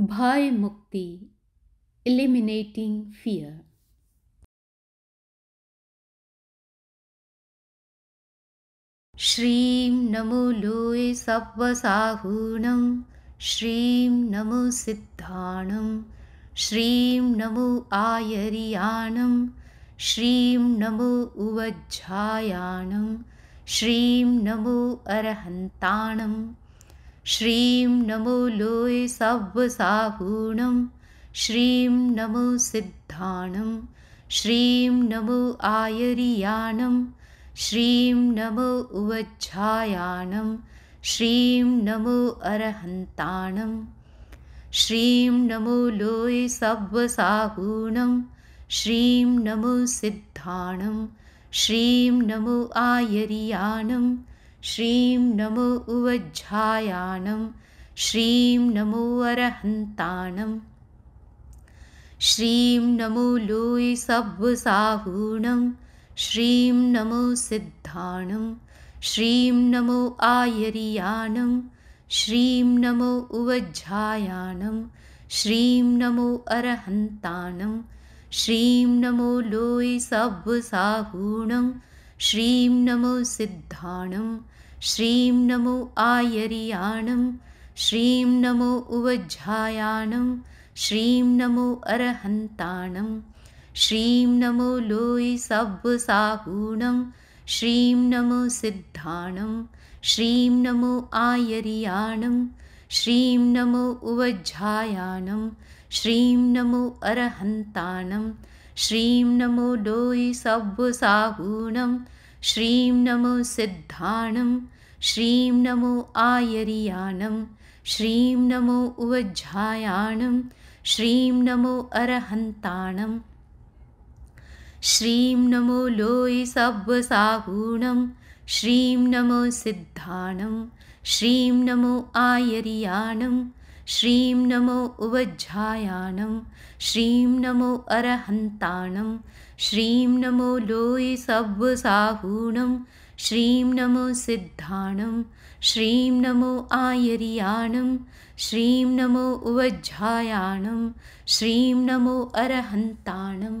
मुक्ति eliminating fear श्रीं नमो लोयसप्साहूणं श्रीं नमो सिद्धाणं श्रीं नमो आयरियाणं श्रीं नमो उवज्झायाणं श्रीं नमो अर्हन्ताणम् श्रीं नमो लोय सवसाहूणं श्रीं नमो सिद्धाणं श्रीं नमो आयरियाणं श्रीं नमो उवच्छायाणं श्रीं नमो अर्हन्ताणं श्रीं नमो लोय सवसाहूणं श्रीं नमो सिद्धाणं श्रीं नमो आयरियाणं श्रीं नमो उवज्झायाणं श्रीं नमो अरहन्ताणम् श्रीं नमो लोय सब्साहूणं श्रीं नमो सिद्धाणं श्रीं नमो आयरियाणं श्रीं नमो उवज्झायाणं श्रीं नमो अरहन्ताणं श्रीं नमो लोयि सब्साहूणं श्रीं नमो सिद्धाणं श्रीं नमो आयरियाणं श्रीं नमो उवज्जायाणं श्रीं नमो अर्हन्तानं श्रीं नमो लोयि सब्बसाहूणं श्रीं नमो सिद्धाणं श्रीं नमो आयरियाणं श्रीं नमो उवज्जायानं श्रीं नमो अर्हन्तानं श्रीं नमो लोयि सब्साहूणं श्रीं नमो सिद्धाणं श्रीं नमो आयरियाणं श्रीं नमो उवज्झायाणं श्रीं नमो अर्हन्ताणं श्रीं नमो सव्वसाहूणं श्रीं नमो सिद्धाणं श्रीं नमो आयरियाणं श्रीं नमो उवज्झायाणं श्रीं नमो अर्हन्ताणं श्रीं नमो लोय सव्वसाहूणं श्रीं नमो सिद्धाणं श्रीं नमो आयरियाणं श्रीं नमो उवज्झायाणं श्रीं नमो अरहन्ताणं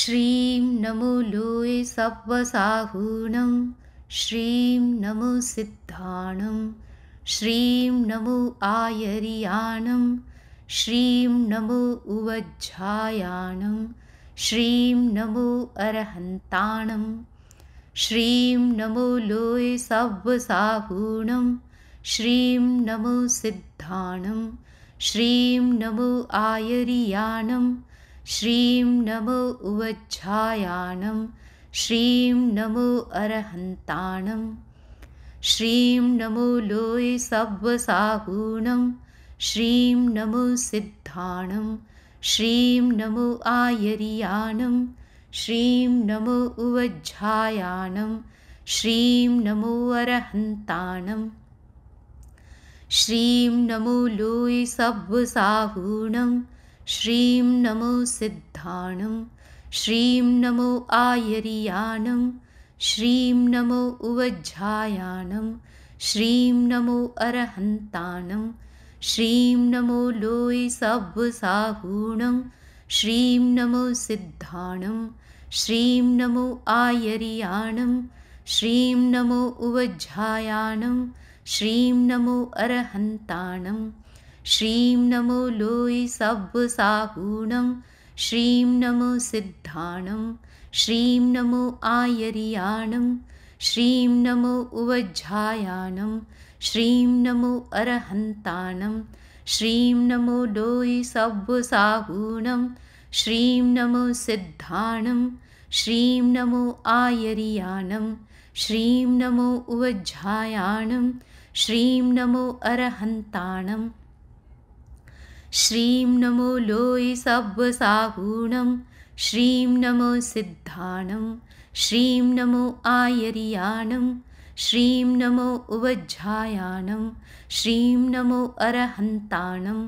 श्रीं नमो लोय सव्वसाहूणं श्रीं नमो सिद्धाणं श्रीं नमो आयरियाणं श्रीं नमो उवज्झायाणं श्रीं नमो अर्हन्ताणं श्रीं नमो लोय सव्वसाहूणं श्रीं नमो सिद्धाणं श्रीं नमो आयरियाणं श्रीं नमो उवच्छायाणं श्रीं नमो अर्हन्तानं श्रीं नमो लोय सव्वसाहूणं श्रीं नमो सिद्धाणं श्रीं नमो आयरियाणं श्रीं नमो उवज्झायाणं श्रीं नमो अरहन्ताणम् श्रीं नमो लोयिसभसाहूणं श्रीं नमो सिद्धाणं श्रीं नमो आयरियाणं श्रीं नमो उवज्झायाणं श्रीं नमो अरहन्ताणं श्रीं नमो लोय सब्साहूणं श्रीं नमो सिद्धाणं श्रीं नमो आयरियाणं श्रीं नमो उवज्जायाणं श्रीं नमो अर्हन्ताणं श्रीं नमो लोय सब्साहूणं श्रीं नमो सिद्धाणं श्रीं नमो आयरियाणं श्रीं नमो उवज्झायाणं श्रीं नमो अर्हन्तानं श्रीं नमो डोयि सब्साहूणं श्रीं नमो सिद्धाणं श्रीं नमो आयरियाणं श्रीं नमो उवज्झायाणं श्रीं नमो अरहन्ताणं श्रीं नमो लोयि सब्साहूणं श्रीं नमो सिद्धाणं श्रीं नमो आयरियाणं श्रीं नमो उवज्जायां श्रीं नमो अरहन्ताणं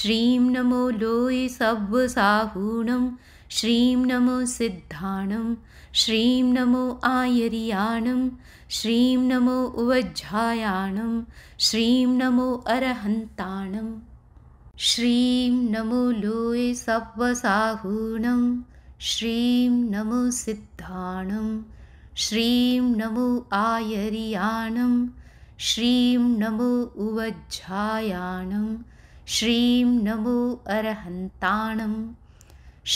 श्रीं नमो लोय सव्वसाहूणं श्रीं नमो सिद्धाणं श्रीं नमो आयरियाणं श्रीं नमो उवज्झायाणं श्रीं नमो अरहन्ताणं श्रीं नमो लोय सव्वसाहूणं श्रीं नमो सिद्धाणं श्रीं नमो आयरियाणं श्रीं नमो उवज्झायाणं श्रीं नमो अर्हन्ताणं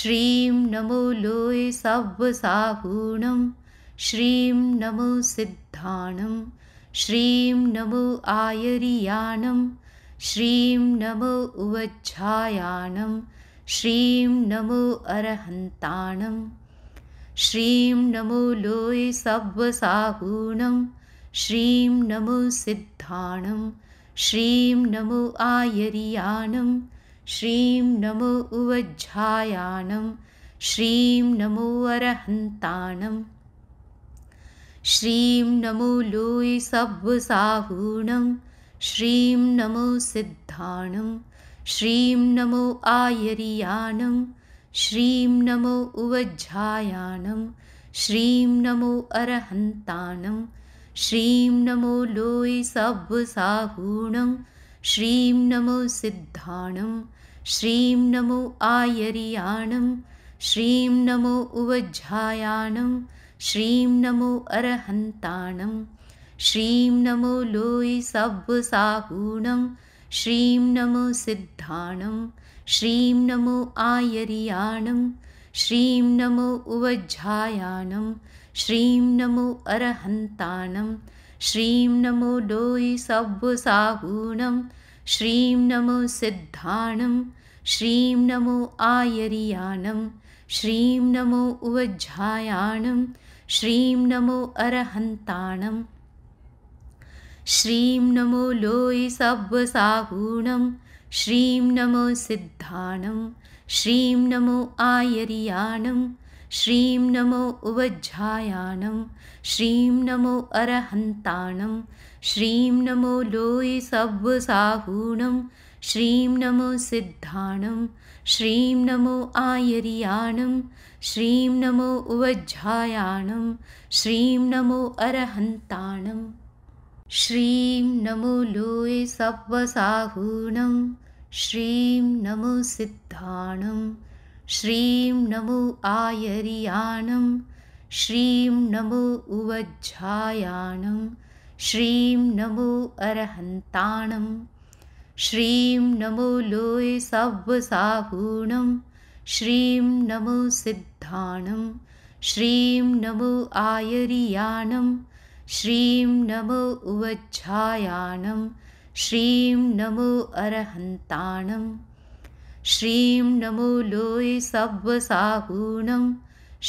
श्रीं नमो सव्वसाहूणं श्रीं नमो सिद्धाणं श्रीं नमो आयरियाणं श्रीं नमो उवज्झायाणं श्रीं नमो अर्हन्ताणम् श्रीं नमो लोय सवसाहूणं श्रीं नमो सिद्धाणं श्रीं नमो आयरियानं श्रीं नमो उवज्झायाणं श्रीं नमो अरहन्तानं श्रीं नमो लोय सवसाहूणं श्रीं नमो सिद्धाणं श्रीं नमो आयरियाणं श्रीं नमो उवज्झायानं श्रीं नमो अरहन्तानं श्रीं नमो लोय सव्वसाहूणं श्रीं नमो सिद्धाणं श्रीं नमो आयरियाणं श्रीं नमो उवज्झायानं श्रीं नमो अर्हन्तानं श्रीं नमो लोय सव्वसाहूणं श्रीं नमो सिद्धाणं श्रीं नमो आयरियाणं श्रीं नमो उवज्झायाणं श्रीं नमो अरहन्ताणं श्रीं नमो डोयिसभ्वसाहूणं श्रीं नमो सिद्धाणं श्रीं नमो आयरियाणं श्रीं नमो उवज्झायाणं श्रीं नमो अरहन्ताणं श्रीं नमो लोयि सब्वसाहूणं श्रीं नमो सिद्धाणं श्रीं नमो आयरियाणं श्रीं नमो उवज्झायाणं श्रीं नमो अरहन्ताणं श्रीं नमो लोयि सब्वसाहूणं श्रीं नमो सिद्धाणं श्रीं नमो आयरियाणं श्रीं नमो उवज्झायाणं श्रीं नमो अर्हन्ताणम् श्रीं नमो लोये सव्वसाहूणं श्रीं नमो सिद्धाणं श्रीं नमो आयरियाणं श्रीं नमो उवज्झायाणं श्रीं नमो अर्हन्ताणं श्रीं नमो लोये सव्वसाहूणं श्रीं नमो सिद्धाणं श्रीं नमो आयरियाणं श्रीं नमो उवच्छायाणं श्रीं नमो अरहन्ताणं श्रीं नमो लोय सव्वसाहूणं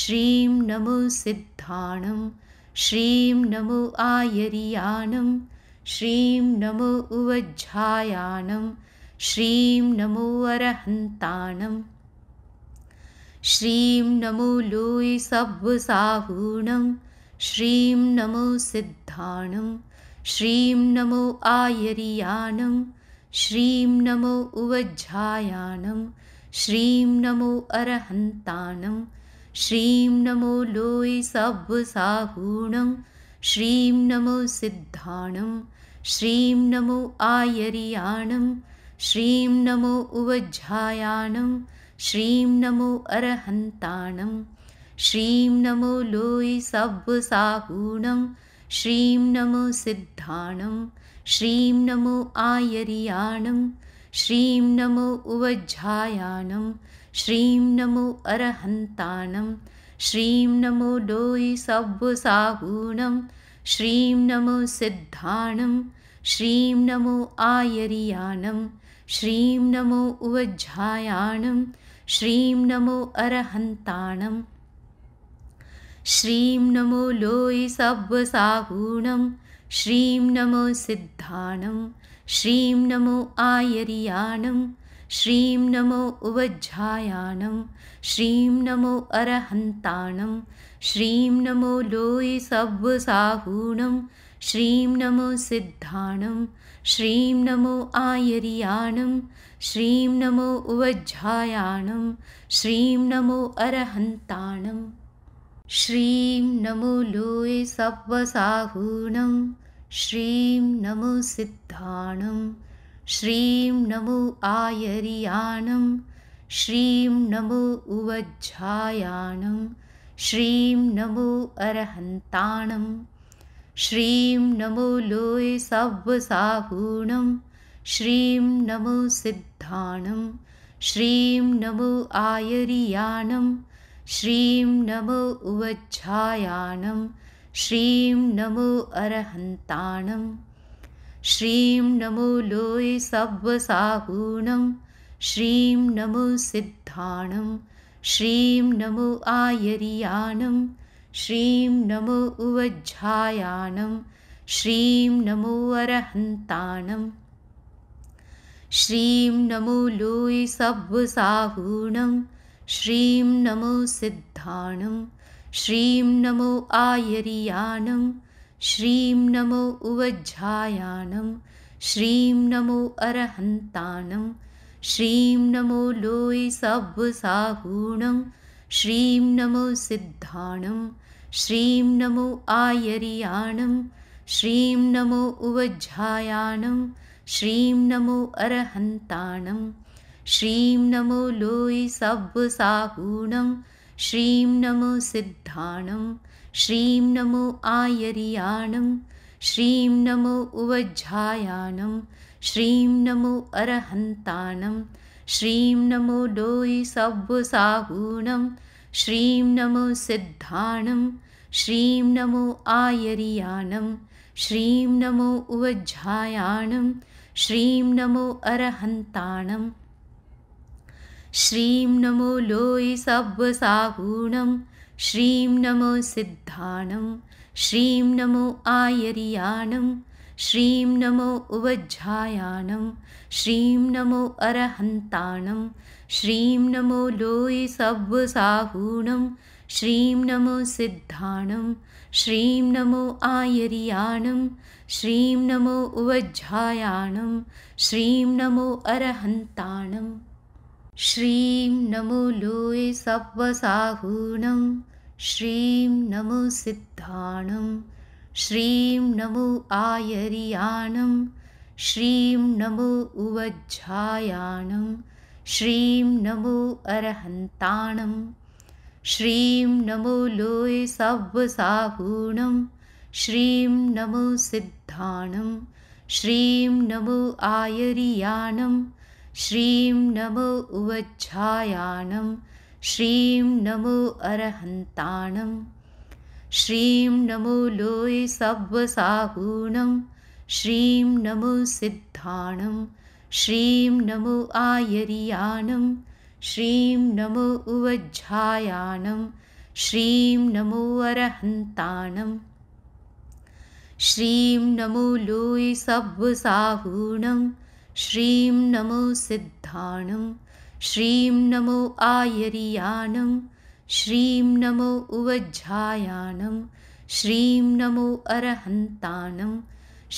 श्रीं नमो सिद्धाणं श्रीं नमो आयरियाणं श्रीं नमो उवज्झायाणं श्रीं नमो अर्हन्तानं श्रीं नमो लोय सव्वसाहूणं श्रीं नमो सिद्धाणं श्रीं नमो आयरियाणं श्रीं नमो उवज्जायानं श्रीं नमो अरहन्ताणं श्रीं नमो लोयिसभ्वसाहूणं श्रीं नमो सिद्धाणं श्रीं नमो आयरियाणं श्रीं नमो उवज्जायाणं श्रीं नमो अरहन्ताणं श्रीं नमो लोयि सब्बसाहूणं श्रीं नमो सिद्धाणं श्रीं नमो आयरियाणं श्रीं नमो उवज्झायाणं श्रीं नमो अरहन्ताणं श्रीं नमो लोयि सब्ब्वसाहूणं श्रीं नमो सिद्धाणं श्रीं नमो आयरियाणं श्रीं नमो उवज्झायाणं श्रीं नमो अरहन्ताणं श्रीं नमो लोयि सब्बसाहूणं श्रीं नमो सिद्धाणं श्रीं नमो आयरियाणं श्रीं नमो उवज्झायाणं श्रीं नमो अरहन्ताणं श्रीं नमो लोयि सब्साहूणं श्रीं नमो सिद्धाणं श्रीं नमो आयरियाणं श्रीं नमो उवज्झायाणं श्रीं नमो अरहन्ताणम् श्रीं नमो लोये सवसाहूणं श्रीं नमो सिद्धाणं श्रीं नमो आयरियाणं श्रीं नमो उवज्झायाणं श्रीं नमो अर्हन्ताणं श्रीं नमो लोये सवसाहूणं श्रीं नमो सिद्धाणं श्रीं नमो आयरियाणं श्रीं नमो उवच्छायाणं श्रीं नमो अर्हन्तानं श्रीं नमो लोये सव्वसाहूणं श्रीं नमो सिद्धाणं श्रीं नमो आयरियाणं श्रीं नमो उवज्झायाणं श्रीं नमो अर्हन्तानं श्रीं नमो लोये सव्वसाहूणं श्रीं नमो सिद्धाणं श्रीं नमो आयरियाणं श्रीं नमो उवज्जायानं श्रीं नमो अरहन्ताणं श्रीं नमो लोयिसाभ्वसाहूणं श्रीं नमो सिद्धाणं श्रीं नमो आयरियाणं श्रीं नमो उवज्जायाणं श्रीं नमो अरहन्ताणं श्रीं नमो लोयि सब्ब्वसाहूणं श्रीं नमो सिद्धाणं श्रीं नमो आयरियाणं श्रीं नमो उवज्झायाणं श्रीं नमो अरहन्ताणं श्रीं नमो लोयि सब्साहूणं श्रीं नमो सिद्धाणं श्रीं नमो आयरियाणं श्रीं नमो उवज्झायाणं श्रीं नमो अरहन्ताणं श्रीं नमो लोयि सब्वसाहूणं श्रीं नमो सिद्धाणं श्रीं नमो आयरियाणं श्रीं नमो उवज्झायाणं श्रीं नमो अरहन्ताणं श्रीं नमो लोयि सब्वसाहूणं श्रीं नमो सिद्धाणं श्रीं नमो आयरियाणं श्रीं नमो उवज्झायाणं श्रीं नमो अरहन्ताणम् श्रीं नमो लोये सवसाहूणं श्रीं नमो सिद्धाणं श्रीं नमो आयरियाणं श्रीं नमो उवज्झायाणं श्रीं नमो अर्हन्ताणं श्रीं नमो लोये सवसाहूणं श्रीं नमो सिद्धाणं श्रीं नमो आयरियाणं श्रीं नमो उवच्छायाणं श्रीं नमो अरहन्ताणं श्रीं नमो लोय सव्वसाहूणं श्रीं नमो सिद्धाणं श्रीं नमो आयरियाणं श्रीं नमो उवज्झायाणं श्रीं नमो अर्हन्तानं श्रीं नमो लोय सव्वसाहूणं श्रीं नमो सिद्धाणं श्रीं नमो आयरियाणं श्रीं नमो उवज्झायाणं श्रीं नमो अरहन्ताणं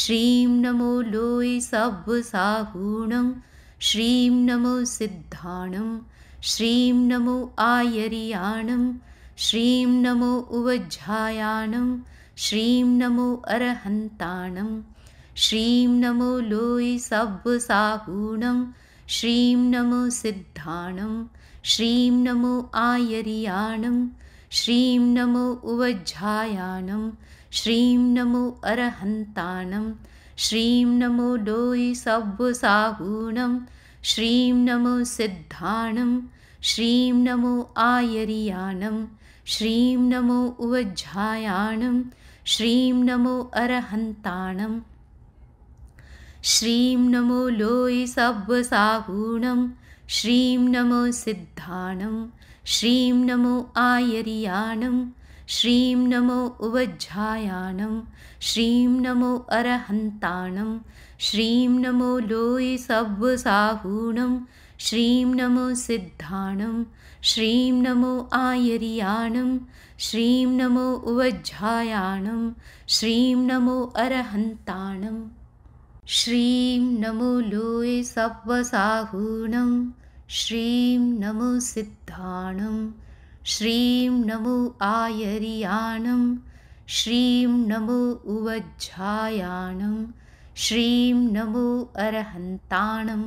श्रीं नमो लोयिसाभ्वसाहूणं श्रीं नमो सिद्धाणं श्रीं नमो आयरियाणं श्रीं नमो उवज्झायाणं श्रीं नमो अरहन्ताणं श्रीं नमो लोयि सव्वसाहूणं श्रीं नमो सिद्धाणं श्रीं नमो आयरियाणं श्रीं नमो उवज्झायाणं श्रीं नमो अरहन्ताणं श्रीं नमो लोयि सव्वसाहूणं श्रीं नमो सिद्धाणं श्रीं नमो आयरियाणं श्रीं नमो उवज्झायाणं श्रीं नमो अरहन्ताणं श्रीं नमो लोयि सब्साहूणं श्रीं नमो सिद्धाणं श्रीं नमो आयरियाणं श्रीं नमो उवज्झायाणं श्रीं नमो अरहन्ताणं श्रीं नमो लोयि सब्साहूणं श्रीं नमो सिद्धाणं श्रीं नमो आयरियाणं श्रीं नमो उवज्झायाणं श्रीं नमो अरहन्ताणम् श्रीं नमो लोये सवसाहूणं श्रीं नमो सिद्धाणं श्रीं नमो आयरियाणं श्रीं नमो उवज्झायाणं श्रीं नमो अर्हन्ताणं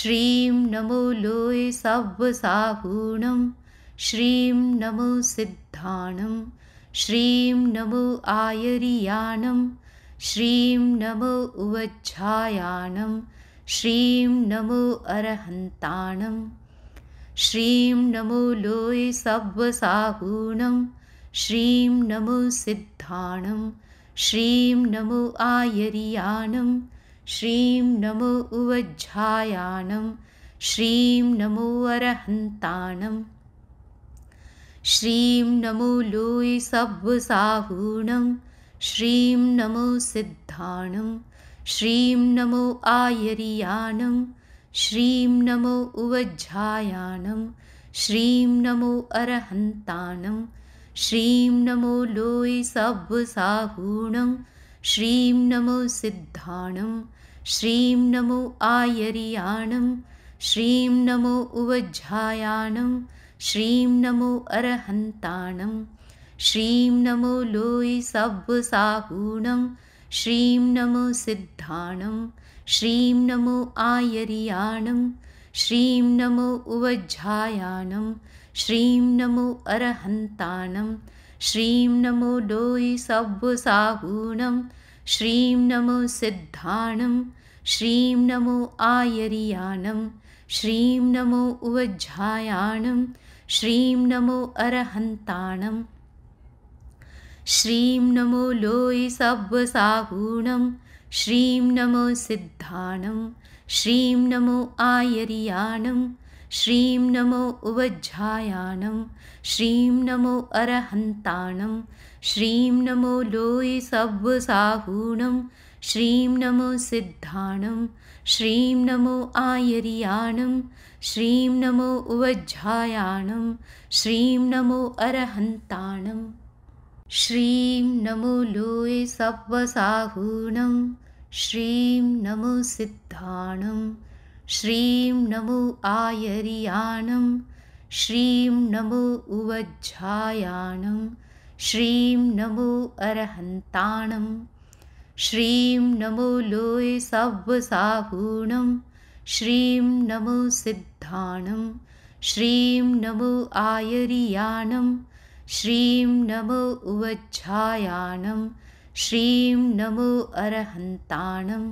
श्रीं नमो लोये सब्साहूणं श्रीं नमो सिद्धाणं श्रीं नमो आयरियाणं श्रीं नमो उवच्छायाणं श्रीं नमो अरहन्ताणं श्रीं नमो लोय सव्वसाहूणं श्रीं नमो सिद्धाणं श्रीं नमो आयरियाणं श्रीं नमो उवज्झायाणं श्रीं नमो अरहन्ताणं श्रीं नमो लोय सव्वसाहूणं श्रीं नमो सिद्धाणं श्रीं नमो आयरियाणं श्रीं नमो उवज्झायानं श्रीं नमो अरहन्ताणं श्रीं नमो लोयिसाभ्वसाहूणं श्रीं नमो सिद्धाणं श्रीं नमो आयरियाणं श्रीं नमो उवज्जायां श्रीं नमो अरहन्ताणं श्रीं नमो लोयि सव्वसाहूणं श्रीं नमो सिद्धाणं श्रीं नमो आयरियाणं श्रीं नमो उवज्झायाणं श्रीं नमो अरहन्ताणं श्रीं नमो लोयि सव्वसाहूणं श्रीं नमो सिद्धाणं श्रीं नमो आयरियाणं श्रीं नमो उवज्झायाणं श्रीं नमो अरहन्ताणं श्रीं नमो लोय सब्ब्वसाहूणं श्रीं नमो सिद्धाणं श्रीं नमो आयरियाणं श्रीं नमो उवज्झायाणं श्रीं नमो अरहन्ताणं श्रीं नमो लोय सब्साहूणं श्रीं नमो सिद्धाणं श्रीं नमो आयरियाणं श्रीं नमो उवज्झायाणं श्रीं नमो अरहन्ताणम् श्रीं नमो लोये सव्वसाहूणं श्रीं नमो सिद्धाणं श्रीं नमो आयरियाणं श्रीं नमो उवज्झायाणं श्रीं नमो अर्हन्ताणं श्रीं नमो लोये सव्वसाहूणं श्रीं नमो सिद्धाणं श्रीं नमो आयरियाणं श्रीं नमो उवज्जायानं श्रीं नमो अर्हन्तानं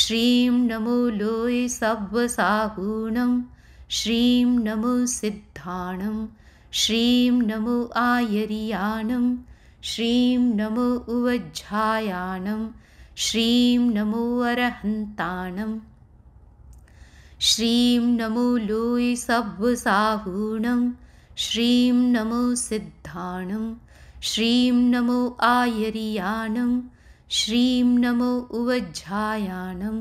श्रीं नमो लोय सब्साहूणं श्रीं नमो सिद्धाणं श्रीं नमो आयरियाणं श्रीं नमो उवज्जायानं श्रीं नमो अर्हन्तानं श्रीं नमो लोय सवसाहूणं श्रीं नमो सिद्धाणं श्रीं नमो आयरियाणं श्रीं नमो उवज्जायानं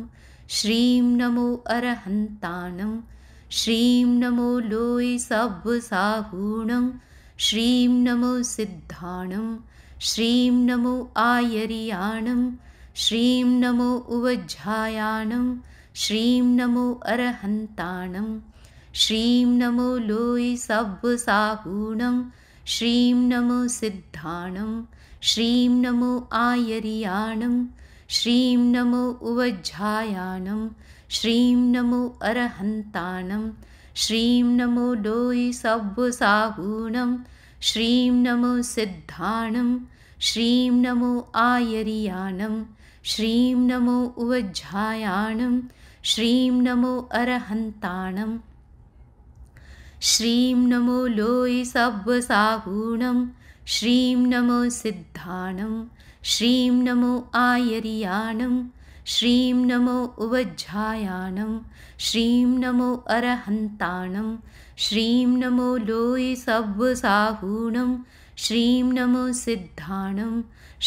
श्रीं नमो अर्हन्तानं श्रीं नमो सव्वसाहूणं श्रीं नमो सिद्धाणं श्रीं नमो आयरियाणं श्रीं नमो उवज्झायाणं श्रीं नमो अरहन्ताणं श्रीं नमो लोयि सव्वसाहूणं श्रीं नमो सिद्धाणं श्रीं नमो आयरियाणं श्रीं नमो उवज्झायाणं श्रीं नमो अरहन्ताणं श्रीं नमो लोयि सव्वसाहूणं श्रीं नमो सिद्धाणं श्रीं नमो आयरियाणं श्रीं नमो उवज्झायाणं श्रीं नमो अरहन्ताणं श्रीं नमो लोयि सब्बसाहूणं श्रीं नमो सिद्धाणं श्रीं नमो आयरियाणं श्रीं नमो उवज्झायाणं श्रीं नमो अरहन्ताणं श्रीं नमो लोयि सब्साहूणं श्रीं नमो सिद्धाणं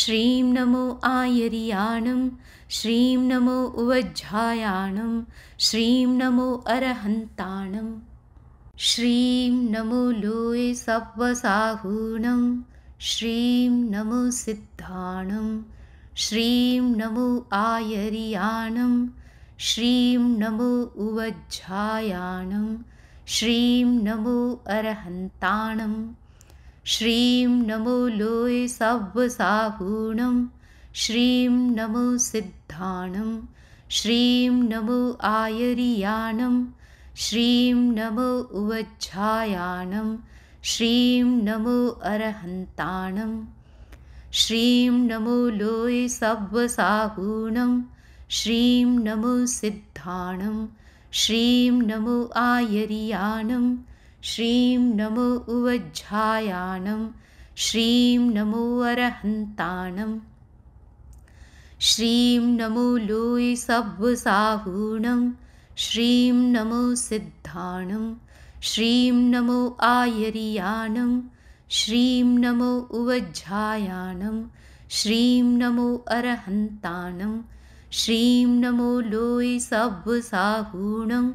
श्रीं नमो आयरियाणं श्रीं नमो उवज्झायाणं श्रीं नमो अर्हन्ताणम् श्रीं नमो लोये सव्वसाहूणं श्रीं नमो सिद्धाणं श्रीं नमो आयरियाणं श्रीं नमो उवज्झायाणं श्रीं नमो अर्हन्ताणं श्रीं नमो लोये सव्वसाहूणं श्रीं नमो सिद्धाणं श्रीं नमो आयरियाणं श्रीं नमो उवच्छायाणं श्रीं नमो अर्हन्तानं श्रीं नमो लोय सभ्वसाहूणं श्रीं नमो सिद्धाणं श्रीं नमो आयरियाणं श्रीं नमो उवज्झायाणं श्रीं नमो अर्हन्तानं श्रीं नमो लोय सवसाहूणं श्रीं नमो सिद्धाणं श्रीं नमो आयरियाणं श्रीं नमो उवज्जायानं श्रीं नमो अरहन्ताणं श्रीं नमो लोयिसभ्वसाहूणं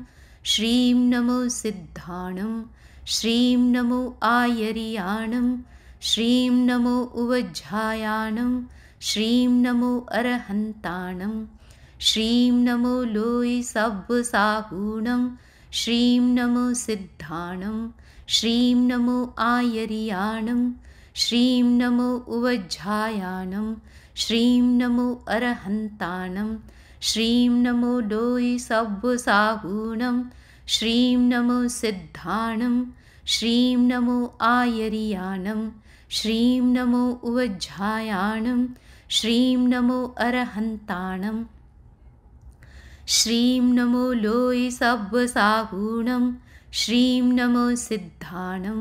श्रीं नमो सिद्धाणं श्रीं नमो आयरियाणं श्रीं नमो उवज्जायाणं श्रीं नमो अरहन्ताणं श्रीं नमो लोयि सब्बसाहूणं श्रीं नमो सिद्धाणं श्रीं नमो आयरियाणं श्रीं नमो उवज्झायाणं श्रीं नमो अरहन्ताणं श्रीं नमो लोयि सब्साहूणं श्रीं नमो सिद्धाणं श्रीं नमो आयरियाणं श्रीं नमो उवज्झायाणं श्रीं नमो अरहन्ताणं श्रीं नमो लोयि सब्बसाहूणं श्रीं नमो सिद्धाणं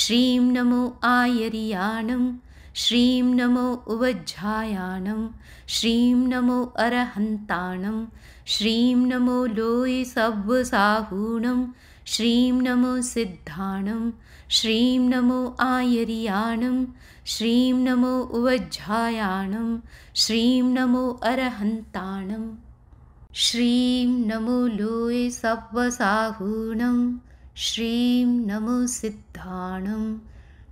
श्रीं नमो आयरियाणं श्रीं नमो उवज्झायाणं श्रीं नमो अरहन्ताणं श्रीं नमो लोयि सब्साहूणं श्रीं नमो सिद्धाणं श्रीं नमो आयरियाणं श्रीं नमो उवज्झायाणं श्रीं नमो अरहन्ताणम् श्रीं नमो लोये सवसाहूणं श्रीं नमो सिद्धाणं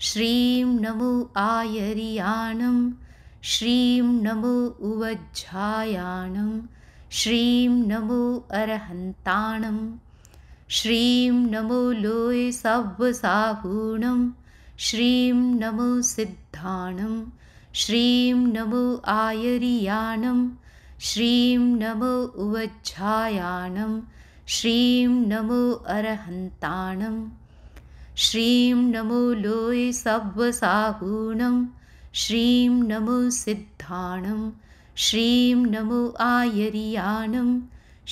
श्रीं नमो आयरियाणं श्रीं नमो उवज्झायाणं श्रीं नमो अर्हन्ताणं श्रीं नमो लोये सवसाहूणं श्रीं नमो सिद्धाणं श्रीं नमो आयरियाणं श्रीं नमो उवच्छायाणं श्रीं नमो अरहन्ताणं श्रीं नमो लोये सव्वसाहूणं श्रीं नमो सिद्धाणं श्रीं नमो आयरियाणं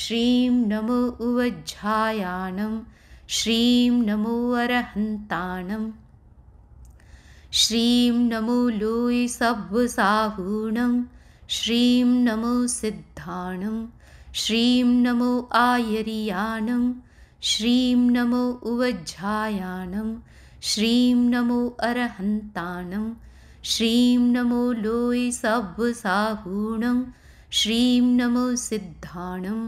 श्रीं नमो उवज्झायाणं श्रीं नमो अरहन्ताणं श्रीं नमो लोये सव्वसाहूणं श्रीं नमो सिद्धाणं श्रीं नमो आयरियाणं श्रीं नमो उवज्जायानं श्रीं नमो अरहन्ताणं श्रीं नमो लोयिसाभ्वसाहूणं श्रीं नमो सिद्धाणं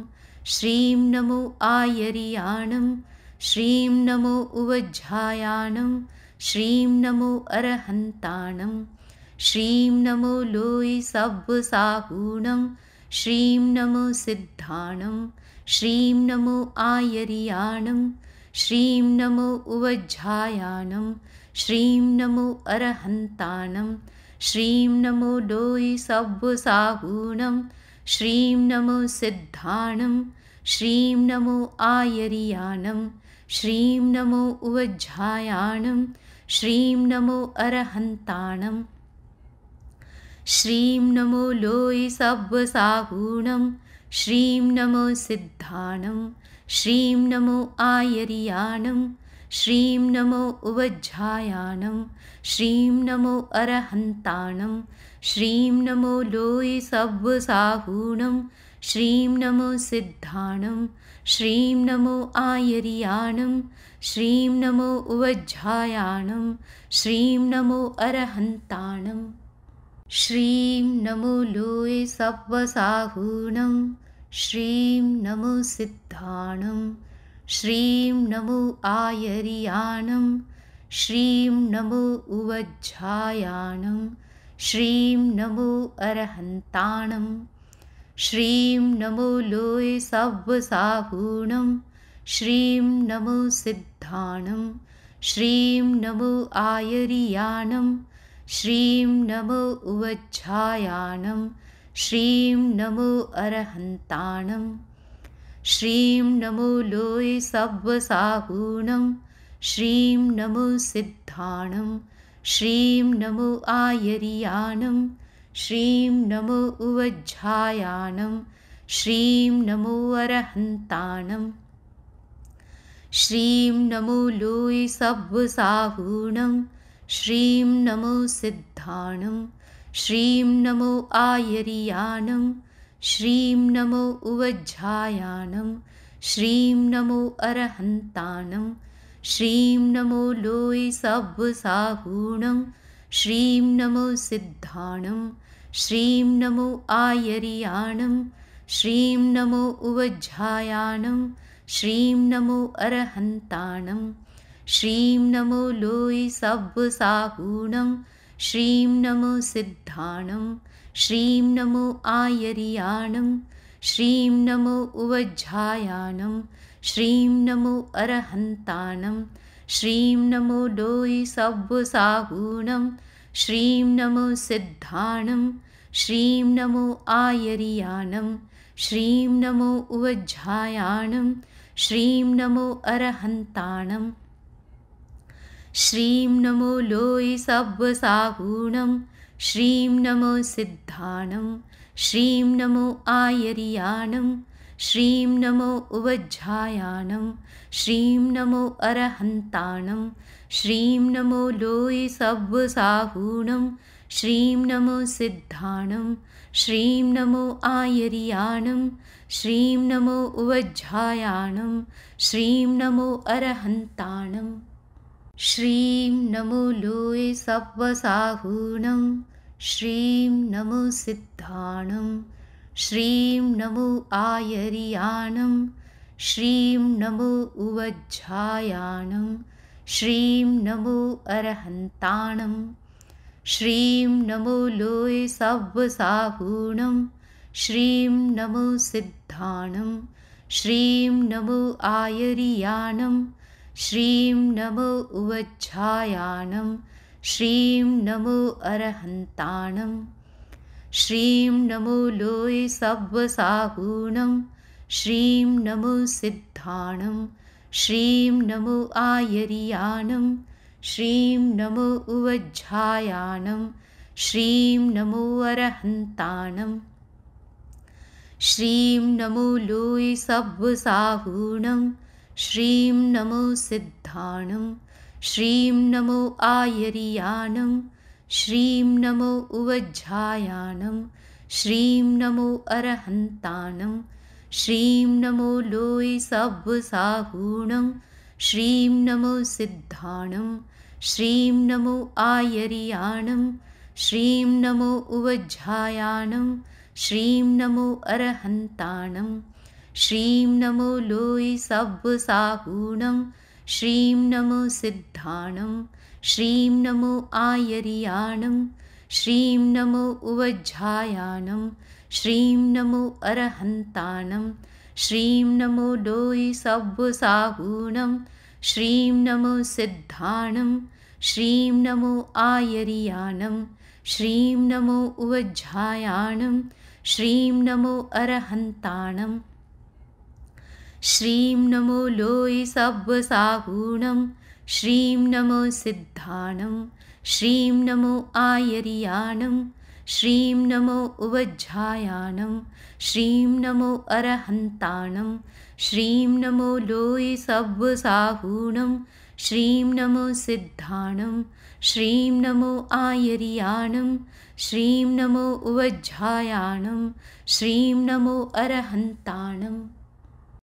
श्रीं नमो आयरियाणं श्रीं नमो उवज्जायाणं श्रीं नमो अरहन्ताणं श्रीं नमो लोयि सब्ब्वसाहूणं श्रीं नमो सिद्धाणं श्रीं नमो आयरियाणं श्रीं नमो उवज्झायाणं श्रीं नमो अरहन्ताणं श्रीं नमो लोयि सब्साहूणं श्रीं नमो सिद्धाणं श्रीं नमो आयरियाणं श्रीं नमो उवज्झायाणं श्रीं नमो अरहन्ताणं श्रीं नमो लोयि सब्साहूणं श्रीं नमो सिद्धाणं श्रीं नमो आयरियाणं श्रीं नमो उवज्झायाणं श्रीं नमो अरहन्ताणं श्रीं नमो लोयि सब्साहूणं श्रीं नमो सिद्धाणं श्रीं नमो आयरियाणं श्रीं नमो उवज्झायाणं श्रीं नमो अरहन्ताणम् श्रीं नमो लोये सवसाहूणं श्रीं नमो सिद्धाणं श्रीं नमो आयरियाणं श्रीं नमो उवज्झायाणं श्रीं नमो अर्हन्ताणं श्रीं नमो लोये सवसाहूणं श्रीं नमो सिद्धाणं श्रीं नमो आयरियाणं श्रीं नमो उवच्छायाणं श्रीं नमो अरहन्ताणं श्रीं नमो लोय सव्वसाहूणं श्रीं नमो सिद्धाणं श्रीं नमो आयरियाणं श्रीं नमो उवज्झायाणं श्रीं नमो अर्हन्तानं श्रीं नमो लोय सव्वसाहूणं श्रीं नमो सिद्धाणं श्रीं नमो आयरियाणं श्रीं नमो उवज्झायाणं श्रीं नमो अरहन्ताणं श्रीं नमो लोयिसाभ्वसाहूणं श्रीं नमो सिद्धाणं श्रीं नमो आयरियाणं श्रीं नमो उवज्झायाणं श्रीं नमो अरहन्ताणं श्रीं नमो लोय सभ्वसागूणं श्रीं नमो सिद्धाणं श्रीं नमो आयरियाणं श्रीं नमो उवज्जायानं श्रीं नमो अरहन्ताणं श्रीं नमो लोय सभ्वसागूणं श्रीं नमो सिद्धाणं श्रीं नमो आयरियाणं श्रीं नमो उवज्झायाणं श्रीं नमो अर्हन्ताणम् श्रीं नमो लोयि सब्साहूणं श्रीं नमो सिद्धाणं श्रीं नमो आयरियाणं श्रीं नमो उवज्झायाणं श्रीं नमो अरहन्ताणं श्रीं नमो लोयि सब्साहूणं श्रीं नमो सिद्धाणं श्रीं नमो आयरियाणं श्रीं नमो उवज्झायाणं श्रीं नमो अरहन्ताणम् श्रीं नमो लोये सवसाहूणं श्रीं नमो सिद्धाणं श्रीं नमो आयरियाणं श्रीं नमो उवज्झायाणं श्रीं नमो अर्हन्ताणं श्रीं नमो लोये सब्साहूणं श्रीं नमो सिद्धाणं श्रीं नमो आयरियाणं श्रीं नमो उवच्छायाणं श्रीं नमो अरहन्ताणं श्रीं नमो लोय सव्वसाहूणं श्रीं नमो सिद्धाणं श्रीं नमो आयरियाणं श्रीं नमो उवज्झायाणं श्रीं नमो अरहन्ताणं श्रीं नमो लोय सव्वसाहूणं श्रीं नमो सिद्धाणं श्रीं नमो आयरियाणं श्रीं नमो उवज्झायानं श्रीं नमो अर्हन्तानं श्रीं नमो लोयिसाभ्वसाहूणं श्रीं नमो सिद्धाणं श्रीं नमो आयरियाणं श्रीं नमो उवज्जायां श्रीं नमो अरहन्ताणं श्रीं नमो लोयि सव्वसाहूणं श्रीं नमो सिद्धाणं श्रीं नमो आयरियाणं श्रीं नमो उवज्झायाणं श्रीं नमो अरहन्ताणं श्रीं नमो लोयि सव्वसाहूणं श्रीं नमो सिद्धाणं श्रीं नमो आयरियाणं श्रीं नमो उवज्झायाणं श्रीं नमो अरहन्ताणं श्रीं नमो लोयि सब्ब्वसाहूणं श्रीं नमो सिद्धाणं श्रीं नमो आयरियाणं श्रीं नमो उवज्झायाणं श्रीं नमो अरहन्ताणं श्रीं नमो लोयि सब्साहूणं श्रीं नमो सिद्धाणं श्रीं नमो आयरियाणं श्रीं नमो उवज्झायाणं श्रीं नमो अरहन्ताणम्